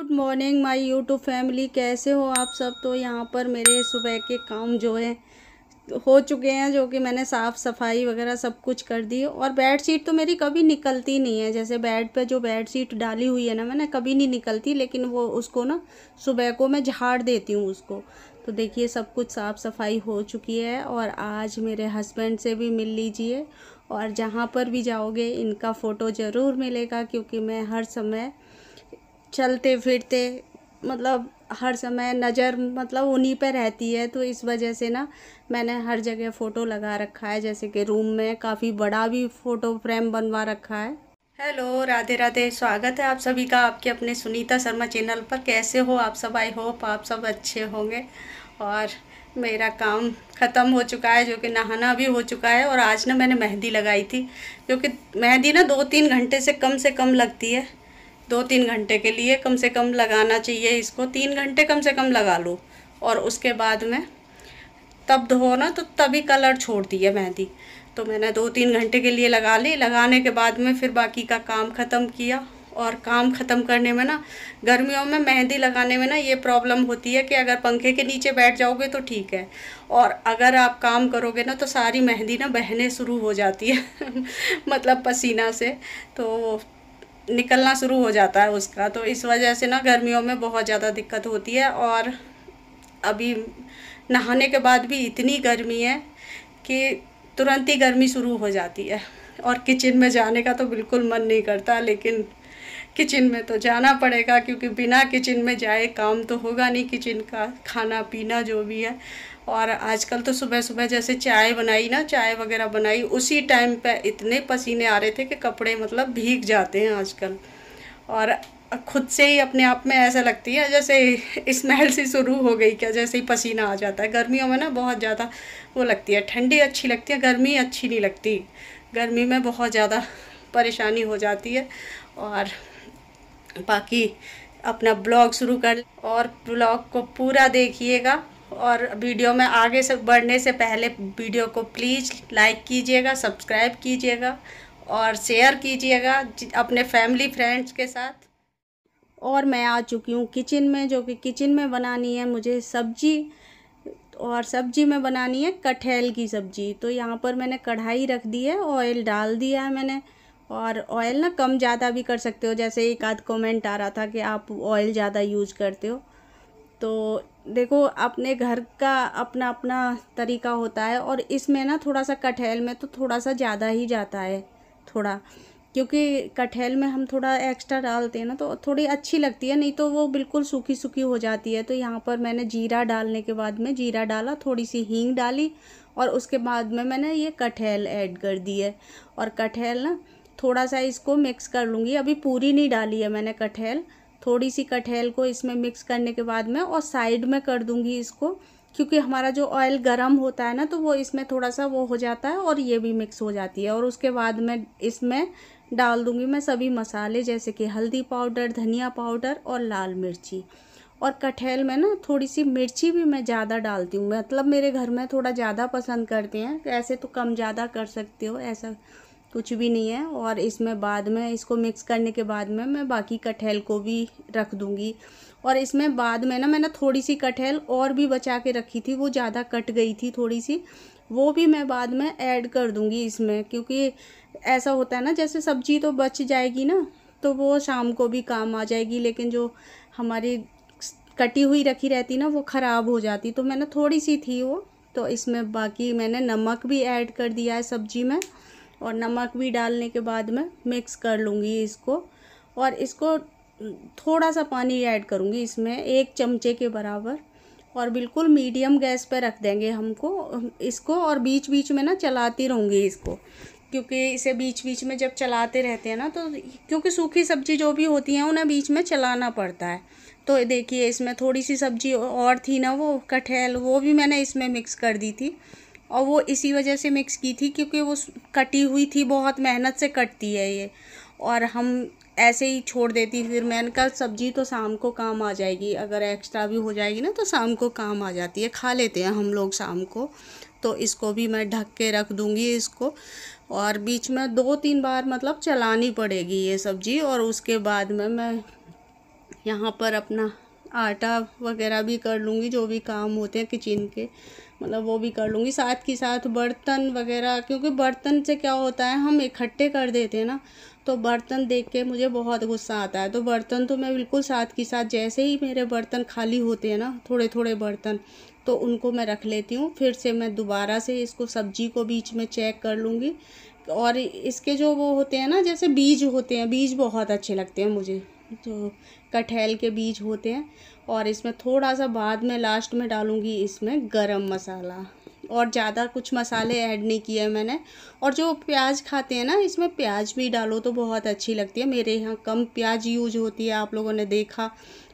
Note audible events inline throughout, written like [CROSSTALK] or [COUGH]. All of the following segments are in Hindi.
good morning my YouTube family कैसे हो आप सब तो यहाँ पर मेरे सुबह के काम जो है हो चुके हैं जो कि मैंने साफ़ सफाई वगैरह सब कुछ कर दी और बेड शीट तो मेरी कभी निकलती नहीं है जैसे बेड पे जो बेड शीट डाली हुई है ना मैंने कभी नहीं निकलती लेकिन वो उसको ना सुबह को मैं झाड़ देती हूँ उसको तो देखिए सब कुछ साफ़ सफाई हो चुकी है और आज मेरे हस्बैंड से भी मिल लीजिए और जहाँ पर भी जाओगे इनका फ़ोटो ज़रूर मिलेगा क्योंकि मैं हर समय चलते फिरते मतलब हर समय नज़र मतलब उन्हीं पर रहती है तो इस वजह से ना मैंने हर जगह फ़ोटो लगा रखा है जैसे कि रूम में काफ़ी बड़ा भी फ़ोटो फ्रेम बनवा रखा है हेलो राधे राधे स्वागत है आप सभी का आपके अपने सुनीता शर्मा चैनल पर कैसे हो आप सब आई होप आप सब अच्छे होंगे और मेरा काम ख़त्म हो चुका है जो कि नहाना भी हो चुका है और आज ना मैंने मेहंदी लगाई थी क्योंकि मेहंदी ना दो तीन घंटे से कम से कम लगती है दो तीन घंटे के लिए कम से कम लगाना चाहिए इसको तीन घंटे कम से कम लगा लो और उसके बाद में तब धो ना तो तभी कलर छोड़ दिया मेहंदी तो मैंने दो तीन घंटे के लिए लगा ली लगाने के बाद में फिर बाकी का काम ख़त्म किया और काम ख़त्म करने में ना गर्मियों में मेहंदी लगाने में ना ये प्रॉब्लम होती है कि अगर पंखे के नीचे बैठ जाओगे तो ठीक है और अगर आप काम करोगे ना तो सारी मेहंदी ना बहने शुरू हो जाती है [LAUGHS] मतलब पसीना से तो निकलना शुरू हो जाता है उसका तो इस वजह से ना गर्मियों में बहुत ज़्यादा दिक्कत होती है और अभी नहाने के बाद भी इतनी गर्मी है कि तुरंत ही गर्मी शुरू हो जाती है और किचन में जाने का तो बिल्कुल मन नहीं करता लेकिन किचन में तो जाना पड़ेगा क्योंकि बिना किचन में जाए काम तो होगा नहीं किचन का खाना पीना जो भी है और आजकल तो सुबह सुबह जैसे चाय बनाई ना चाय वगैरह बनाई उसी टाइम पे इतने पसीने आ रहे थे कि कपड़े मतलब भीग जाते हैं आजकल और खुद से ही अपने आप में ऐसा लगती है जैसे स्मेल से शुरू हो गई क्या जैसे ही पसीना आ जाता है गर्मियों में ना बहुत ज़्यादा वो लगती है ठंडी अच्छी लगती है गर्मी अच्छी नहीं लगती गर्मी में बहुत ज़्यादा परेशानी हो जाती है और बाकी अपना ब्लॉग शुरू कर और ब्लॉग को पूरा देखिएगा और वीडियो में आगे से बढ़ने से पहले वीडियो को प्लीज़ लाइक कीजिएगा सब्सक्राइब कीजिएगा और शेयर कीजिएगा अपने फैमिली फ्रेंड्स के साथ और मैं आ चुकी हूँ किचन में जो कि किचन में बनानी है मुझे सब्जी और सब्जी में बनानी है कटहल की सब्जी तो यहाँ पर मैंने कढ़ाई रख दी है ऑयल डाल दिया है मैंने और ऑयल ना कम ज़्यादा भी कर सकते हो जैसे एक आध कमेंट आ रहा था कि आप ऑयल ज़्यादा यूज़ करते हो तो देखो अपने घर का अपना अपना तरीका होता है और इसमें ना थोड़ा सा कटहल में तो थोड़ा सा ज़्यादा ही जाता है थोड़ा क्योंकि कटहल में हम थोड़ा एक्स्ट्रा डालते हैं ना तो थोड़ी अच्छी लगती है नहीं तो वो बिल्कुल सूखी सूखी हो जाती है तो यहाँ पर मैंने जीरा डालने के बाद में जीरा डाला थोड़ी सी हींग डाली और उसके बाद में मैंने ये कटहल ऐड कर दी है और कटहल ना थोड़ा सा इसको मिक्स कर लूँगी अभी पूरी नहीं डाली है मैंने कटहल थोड़ी सी कटहल को इसमें मिक्स करने के बाद में और साइड में कर दूँगी इसको क्योंकि हमारा जो ऑयल गर्म होता है ना तो वो इसमें थोड़ा सा वो हो जाता है और ये भी मिक्स हो जाती है और उसके बाद में इसमें डाल दूँगी मैं सभी मसाले जैसे कि हल्दी पाउडर धनिया पाउडर और लाल मिर्ची और कटहल में ना थोड़ी सी मिर्ची भी मैं ज़्यादा डालती हूँ मतलब मेरे घर में थोड़ा ज़्यादा पसंद करते हैं ऐसे तो कम ज़्यादा कर सकते हो ऐसा कुछ भी नहीं है और इसमें बाद में इसको मिक्स करने के बाद में मैं बाकी कटहल को भी रख दूँगी और इसमें बाद में ना मैंने थोड़ी सी कटहल और भी बचा के रखी थी वो ज़्यादा कट गई थी थोड़ी सी वो भी मैं बाद में ऐड कर दूँगी इसमें क्योंकि ऐसा होता है ना जैसे सब्जी तो बच जाएगी ना तो वो शाम को भी काम आ जाएगी लेकिन जो हमारी कटी हुई रखी रहती ना वो ख़राब हो जाती तो मैंने थोड़ी सी थी वो तो इसमें बाकी मैंने नमक भी ऐड कर दिया है सब्जी में और नमक भी डालने के बाद मैं मिक्स कर लूँगी इसको और इसको थोड़ा सा पानी ऐड करूँगी इसमें एक चमचे के बराबर और बिल्कुल मीडियम गैस पर रख देंगे हमको इसको और बीच बीच में ना चलाती रहूँगी इसको क्योंकि इसे बीच बीच में जब चलाते रहते हैं ना तो क्योंकि सूखी सब्ज़ी जो भी होती है उन्हें बीच में चलाना पड़ता है तो देखिए इसमें थोड़ी सी सब्ज़ी और थी ना वो कटहल वो भी मैंने इसमें मिक्स कर दी थी और वो इसी वजह से मिक्स की थी क्योंकि वो कटी हुई थी बहुत मेहनत से कटती है ये और हम ऐसे ही छोड़ देती फिर मैंने कहा सब्ज़ी तो शाम को काम आ जाएगी अगर एक्स्ट्रा भी हो जाएगी ना तो शाम को काम आ जाती है खा लेते हैं हम लोग शाम को तो इसको भी मैं ढक के रख दूँगी इसको और बीच में दो तीन बार मतलब चलानी पड़ेगी ये सब्ज़ी और उसके बाद में मैं यहाँ पर अपना आटा वगैरह भी कर लूँगी जो भी काम होते हैं किचन के मतलब वो भी कर लूँगी साथ के साथ बर्तन वगैरह क्योंकि बर्तन से क्या होता है हम इकट्ठे कर देते हैं ना तो बर्तन देख के मुझे बहुत गुस्सा आता है तो बर्तन तो मैं बिल्कुल साथ के साथ जैसे ही मेरे बर्तन खाली होते हैं ना थोड़े थोड़े बर्तन तो उनको मैं रख लेती हूँ फिर से मैं दोबारा से इसको सब्जी को बीच में चेक कर लूँगी और इसके जो वो होते हैं ना जैसे बीज होते हैं बीज बहुत अच्छे लगते हैं मुझे जो तो कटहल के बीज होते हैं और इसमें थोड़ा सा बाद में लास्ट में डालूँगी इसमें गरम मसाला और ज़्यादा कुछ मसाले ऐड नहीं किए मैंने और जो प्याज खाते हैं ना इसमें प्याज भी डालो तो बहुत अच्छी लगती है मेरे यहाँ कम प्याज यूज होती है आप लोगों ने देखा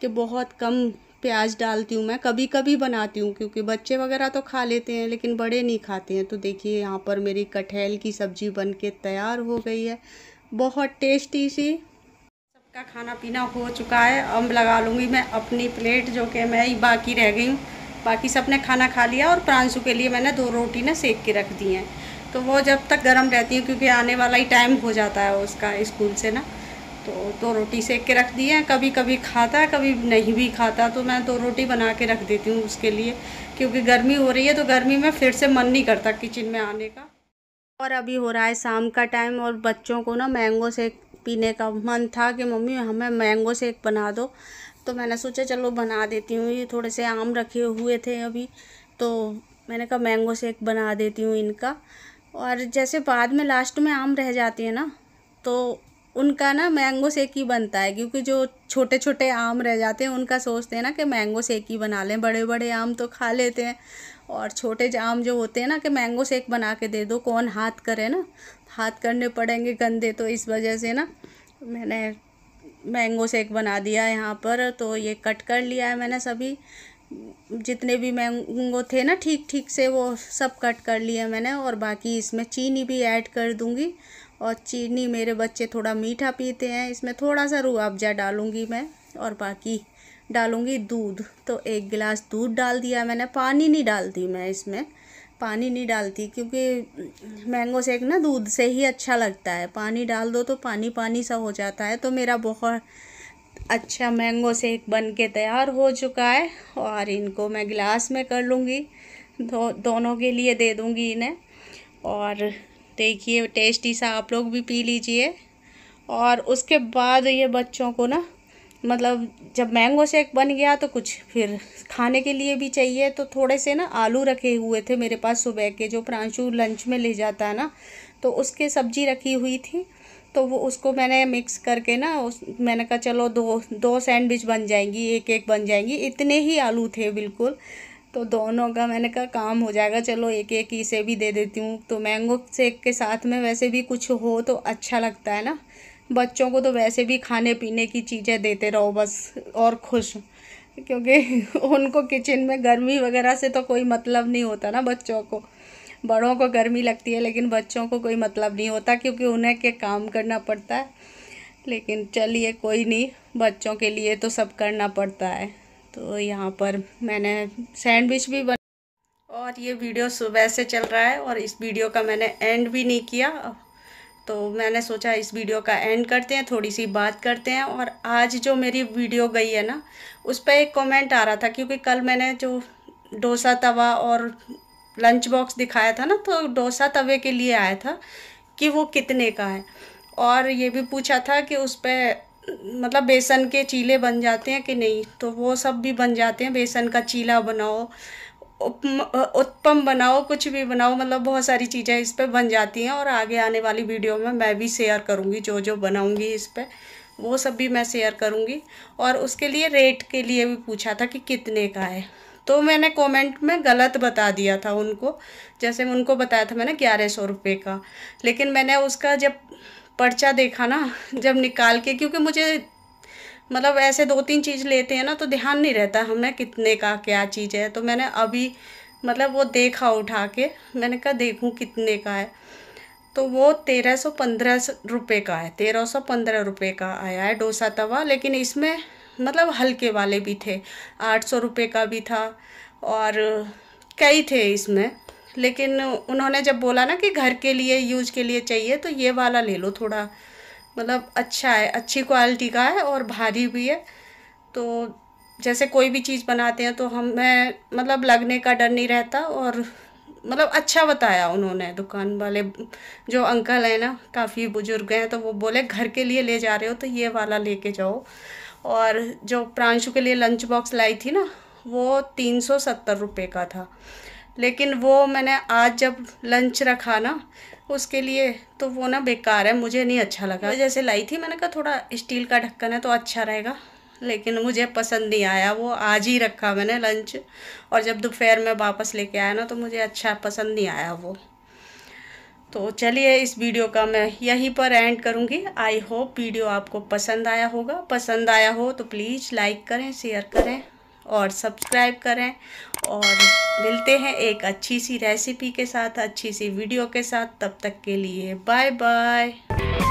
कि बहुत कम प्याज डालती हूँ मैं कभी कभी बनाती हूँ क्योंकि बच्चे वगैरह तो खा लेते हैं लेकिन बड़े नहीं खाते हैं तो देखिए यहाँ पर मेरी कटहल की सब्ज़ी बन के तैयार हो गई है बहुत टेस्टी सी का खाना पीना हो चुका है अब लगा लूँगी मैं अपनी प्लेट जो कि मैं ही बाकी रह गई हूँ बाकी सब ने खाना खा लिया और प्रांशु के लिए मैंने दो रोटी ना सेक के रख दी हैं तो वो जब तक गर्म रहती हूँ क्योंकि आने वाला ही टाइम हो जाता है उसका स्कूल से ना तो दो रोटी सेक के रख दी हैं कभी कभी खाता है कभी नहीं भी खाता तो मैं दो रोटी बना के रख देती हूँ उसके लिए क्योंकि गर्मी हो रही है तो गर्मी में फिर से मन नहीं करता किचन में आने का और अभी हो रहा है शाम का टाइम और बच्चों को ना मैंगो सेक पीने का मन था कि मम्मी हमें मैंगो शेक बना दो तो मैंने सोचा चलो बना देती हूँ ये थोड़े से आम रखे हुए थे अभी तो मैंने कहा मैंगो शेक बना देती हूँ इनका और जैसे बाद में लास्ट में आम रह जाती है ना तो उनका ना मैंगो शेक ही बनता है क्योंकि जो छोटे छोटे आम रह जाते हैं उनका सोचते हैं ना कि मैंगो शेक ही बना लें बड़े बड़े आम तो खा लेते हैं और छोटे जाम जो होते हैं ना कि मैंगो शेक बना के दे दो कौन हाथ करे ना हाथ करने पड़ेंगे गंदे तो इस वजह से ना मैंने मैंगो शेक बना दिया यहाँ पर तो ये कट कर लिया है मैंने सभी जितने भी मैंगो थे ना ठीक ठीक से वो सब कट कर लिए मैंने और बाकी इसमें चीनी भी ऐड कर दूँगी और चीनी मेरे बच्चे थोड़ा मीठा पीते हैं इसमें थोड़ा सा रूह अफ़ज़ा डालूँगी मैं और बाकी डालूंगी दूध तो एक गिलास दूध डाल दिया मैंने पानी नहीं डालती मैं इसमें पानी नहीं डालती क्योंकि मैंगो शेक ना दूध से ही अच्छा लगता है पानी डाल दो तो पानी पानी सा हो जाता है तो मेरा बहुत अच्छा मैंगो शेक बन के तैयार हो चुका है और इनको मैं गिलास में कर लूँगी दो, दोनों के लिए दे दूँगी इन्हें और देखिए टेस्टी सा आप लोग भी पी लीजिए और उसके बाद ये बच्चों को ना मतलब जब मैंगो शेक बन गया तो कुछ फिर खाने के लिए भी चाहिए तो थोड़े से ना आलू रखे हुए थे मेरे पास सुबह के जो प्रांशु लंच में ले जाता है ना तो उसके सब्जी रखी हुई थी तो वो उसको मैंने मिक्स करके ना उस मैंने कहा चलो दो दो सैंडविच बन जाएंगी एक एक बन जाएंगी इतने ही आलू थे बिल्कुल तो दोनों का मैंने कहा काम हो जाएगा चलो एक एक इसे भी दे देती हूँ तो मैंगो शेक के साथ में वैसे भी कुछ हो तो अच्छा लगता है ना बच्चों को तो वैसे भी खाने पीने की चीज़ें देते रहो बस और खुश क्योंकि [LAUGHS] उनको किचन में गर्मी वगैरह से तो कोई मतलब नहीं होता ना बच्चों को बड़ों को गर्मी लगती है लेकिन बच्चों को कोई मतलब नहीं होता क्योंकि उन्हें के काम करना पड़ता है लेकिन चलिए कोई नहीं बच्चों के लिए तो सब करना पड़ता है तो यहाँ पर मैंने सैंडविच भी बना और ये वीडियो सुबह से चल रहा है और इस वीडियो का मैंने एंड भी नहीं किया तो मैंने सोचा इस वीडियो का एंड करते हैं थोड़ी सी बात करते हैं और आज जो मेरी वीडियो गई है ना उस पर एक कमेंट आ रहा था क्योंकि कल मैंने जो डोसा तवा और लंच बॉक्स दिखाया था ना तो डोसा तवे के लिए आया था कि वो कितने का है और ये भी पूछा था कि उस पर मतलब बेसन के चीले बन जाते हैं कि नहीं तो वो सब भी बन जाते हैं बेसन का चीला बनाओ उत्पम बनाओ कुछ भी बनाओ मतलब बहुत सारी चीज़ें इस पर बन जाती हैं और आगे आने वाली वीडियो में मैं भी शेयर करूँगी जो जो बनाऊँगी इस पर वो सब भी मैं शेयर करूँगी और उसके लिए रेट के लिए भी पूछा था कि कितने का है तो मैंने कमेंट में गलत बता दिया था उनको जैसे उनको बताया था मैंने ग्यारह सौ रुपये का लेकिन मैंने उसका जब पर्चा देखा ना जब निकाल के क्योंकि मुझे मतलब ऐसे दो तीन चीज़ लेते हैं ना तो ध्यान नहीं रहता हमें कितने का क्या चीज़ है तो मैंने अभी मतलब वो देखा उठा के मैंने कहा देखूँ कितने का है तो वो तेरह सौ पंद्रह रुपये का है तेरह सौ पंद्रह रुपये का आया है डोसा तवा लेकिन इसमें मतलब हल्के वाले भी थे आठ सौ रुपये का भी था और कई थे इसमें लेकिन उन्होंने जब बोला ना कि घर के लिए यूज के लिए चाहिए तो ये वाला ले लो थोड़ा मतलब अच्छा है अच्छी क्वालिटी का है और भारी भी है तो जैसे कोई भी चीज़ बनाते हैं तो हमें मतलब लगने का डर नहीं रहता और मतलब अच्छा बताया उन्होंने दुकान वाले जो अंकल हैं ना काफ़ी बुजुर्ग हैं तो वो बोले घर के लिए ले जा रहे हो तो ये वाला लेके जाओ और जो प्रांशु के लिए लंच बॉक्स लाई थी ना वो तीन सौ सत्तर रुपये का था लेकिन वो मैंने आज जब लंच रखा ना उसके लिए तो वो ना बेकार है मुझे नहीं अच्छा लगा जैसे लाई थी मैंने कहा थोड़ा स्टील का ढक्कन है तो अच्छा रहेगा लेकिन मुझे पसंद नहीं आया वो आज ही रखा मैंने लंच और जब दोपहर में वापस लेके आया ना तो मुझे अच्छा पसंद नहीं आया वो तो चलिए इस वीडियो का मैं यहीं पर एंड करूँगी आई होप वीडियो आपको पसंद आया होगा पसंद आया हो तो प्लीज़ लाइक करें शेयर करें और सब्सक्राइब करें और मिलते हैं एक अच्छी सी रेसिपी के साथ अच्छी सी वीडियो के साथ तब तक के लिए बाय बाय